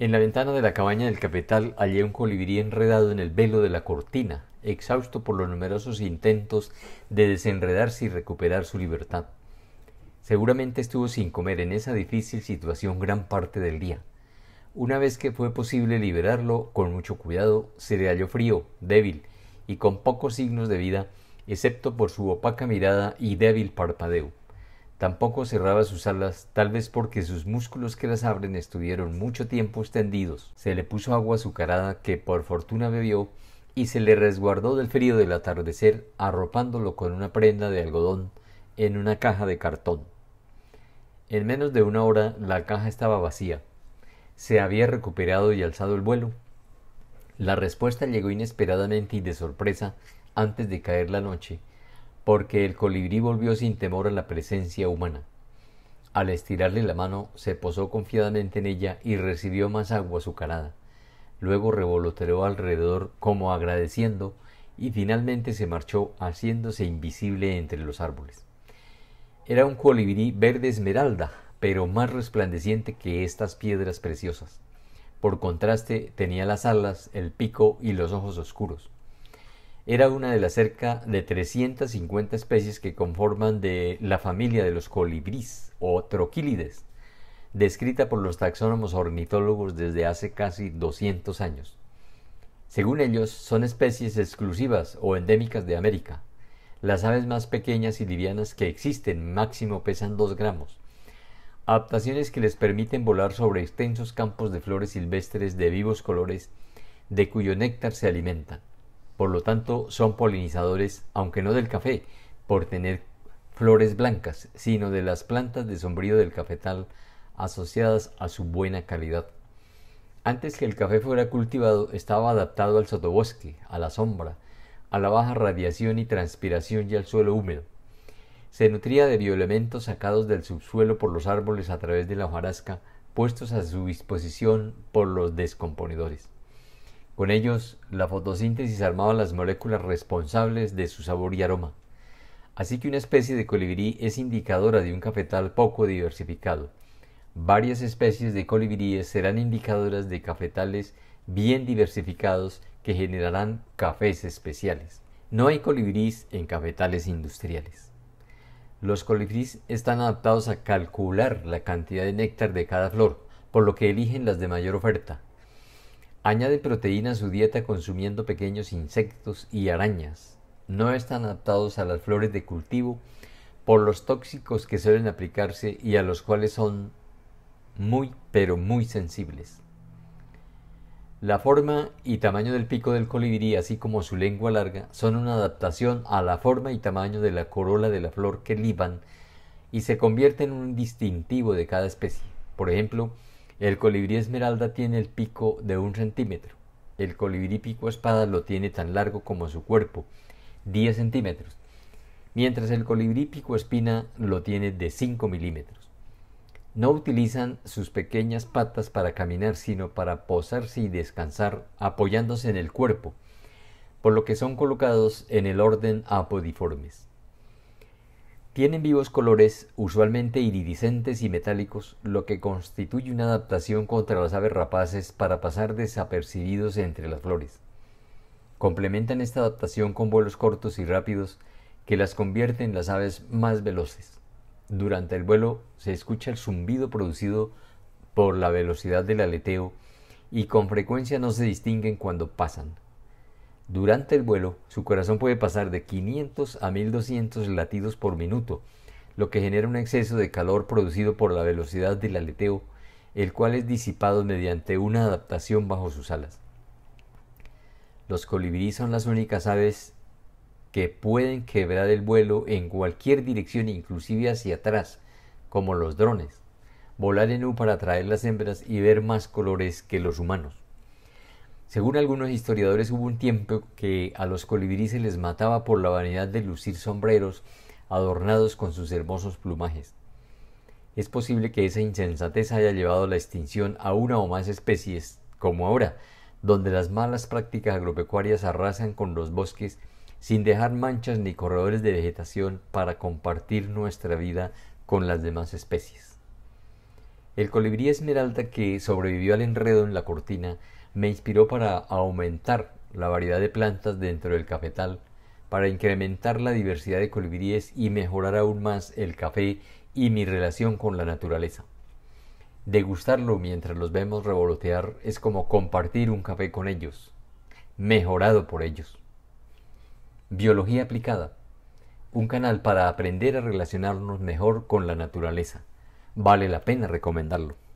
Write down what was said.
En la ventana de la cabaña del capital hallé un colibrí enredado en el velo de la cortina, exhausto por los numerosos intentos de desenredarse y recuperar su libertad. Seguramente estuvo sin comer en esa difícil situación gran parte del día. Una vez que fue posible liberarlo, con mucho cuidado, se le halló frío, débil y con pocos signos de vida, excepto por su opaca mirada y débil parpadeo. Tampoco cerraba sus alas, tal vez porque sus músculos que las abren estuvieron mucho tiempo extendidos. Se le puso agua azucarada que por fortuna bebió y se le resguardó del frío del atardecer arropándolo con una prenda de algodón en una caja de cartón. En menos de una hora la caja estaba vacía. Se había recuperado y alzado el vuelo. La respuesta llegó inesperadamente y de sorpresa antes de caer la noche porque el colibrí volvió sin temor a la presencia humana. Al estirarle la mano, se posó confiadamente en ella y recibió más agua azucarada. Luego revoloteó alrededor como agradeciendo y finalmente se marchó haciéndose invisible entre los árboles. Era un colibrí verde esmeralda, pero más resplandeciente que estas piedras preciosas. Por contraste, tenía las alas, el pico y los ojos oscuros era una de las cerca de 350 especies que conforman de la familia de los colibríes o troquílides, descrita por los taxónomos ornitólogos desde hace casi 200 años. Según ellos, son especies exclusivas o endémicas de América. Las aves más pequeñas y livianas que existen máximo pesan 2 gramos. Adaptaciones que les permiten volar sobre extensos campos de flores silvestres de vivos colores de cuyo néctar se alimentan por lo tanto son polinizadores, aunque no del café, por tener flores blancas, sino de las plantas de sombrío del cafetal asociadas a su buena calidad. Antes que el café fuera cultivado, estaba adaptado al sotobosque, a la sombra, a la baja radiación y transpiración y al suelo húmedo. Se nutría de bioelementos sacados del subsuelo por los árboles a través de la hojarasca, puestos a su disposición por los descomponedores. Con ellos, la fotosíntesis armaba las moléculas responsables de su sabor y aroma. Así que una especie de colibrí es indicadora de un cafetal poco diversificado. Varias especies de colibríes serán indicadoras de cafetales bien diversificados que generarán cafés especiales. No hay colibríes en cafetales industriales. Los colibríes están adaptados a calcular la cantidad de néctar de cada flor, por lo que eligen las de mayor oferta. Añade proteína a su dieta consumiendo pequeños insectos y arañas. No están adaptados a las flores de cultivo por los tóxicos que suelen aplicarse y a los cuales son muy pero muy sensibles. La forma y tamaño del pico del colibrí, así como su lengua larga, son una adaptación a la forma y tamaño de la corola de la flor que liban y se convierte en un distintivo de cada especie. Por ejemplo, el colibrí esmeralda tiene el pico de un centímetro. El colibrí pico espada lo tiene tan largo como su cuerpo, 10 centímetros, mientras el colibrí pico espina lo tiene de 5 milímetros. No utilizan sus pequeñas patas para caminar, sino para posarse y descansar apoyándose en el cuerpo, por lo que son colocados en el orden apodiformes. Tienen vivos colores, usualmente iridiscentes y metálicos, lo que constituye una adaptación contra las aves rapaces para pasar desapercibidos entre las flores. Complementan esta adaptación con vuelos cortos y rápidos que las convierten en las aves más veloces. Durante el vuelo se escucha el zumbido producido por la velocidad del aleteo y con frecuencia no se distinguen cuando pasan. Durante el vuelo, su corazón puede pasar de 500 a 1200 latidos por minuto, lo que genera un exceso de calor producido por la velocidad del aleteo, el cual es disipado mediante una adaptación bajo sus alas. Los colibríes son las únicas aves que pueden quebrar el vuelo en cualquier dirección, inclusive hacia atrás, como los drones, volar en U para atraer las hembras y ver más colores que los humanos. Según algunos historiadores hubo un tiempo que a los colibríes se les mataba por la vanidad de lucir sombreros adornados con sus hermosos plumajes. Es posible que esa insensatez haya llevado a la extinción a una o más especies, como ahora, donde las malas prácticas agropecuarias arrasan con los bosques sin dejar manchas ni corredores de vegetación para compartir nuestra vida con las demás especies. El colibrí esmeralda que sobrevivió al enredo en la cortina me inspiró para aumentar la variedad de plantas dentro del cafetal, para incrementar la diversidad de colibríes y mejorar aún más el café y mi relación con la naturaleza. Degustarlo mientras los vemos revolotear es como compartir un café con ellos, mejorado por ellos. Biología aplicada. Un canal para aprender a relacionarnos mejor con la naturaleza. Vale la pena recomendarlo.